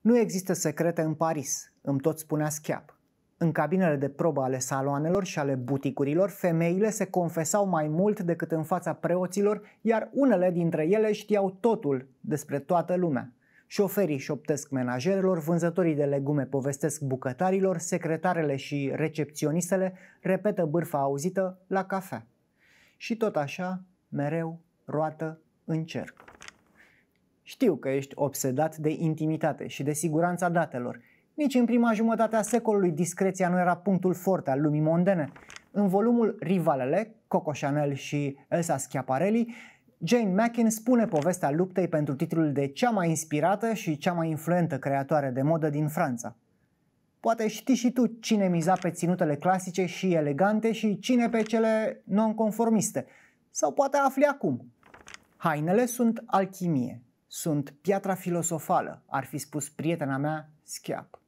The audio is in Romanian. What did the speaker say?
Nu există secrete în Paris, îmi tot spunea Schiap. În cabinele de probă ale saloanelor și ale buticurilor, femeile se confesau mai mult decât în fața preoților, iar unele dintre ele știau totul despre toată lumea. Șoferii șoptesc menajerilor, vânzătorii de legume povestesc bucătarilor, secretarele și recepționistele repetă bârfa auzită la cafea. Și tot așa, mereu, roată, în cerc. Știu că ești obsedat de intimitate și de siguranța datelor. Nici în prima jumătate a secolului discreția nu era punctul forte al lumii mondene. În volumul Rivalele, Coco Chanel și Elsa Schiaparelli, Jane Mackin spune povestea luptei pentru titlul de cea mai inspirată și cea mai influentă creatoare de modă din Franța. Poate știi și tu cine miza pe ținutele clasice și elegante și cine pe cele nonconformiste. Sau poate afli acum. Hainele sunt alchimie, sunt piatra filosofală, ar fi spus prietena mea, Schiap.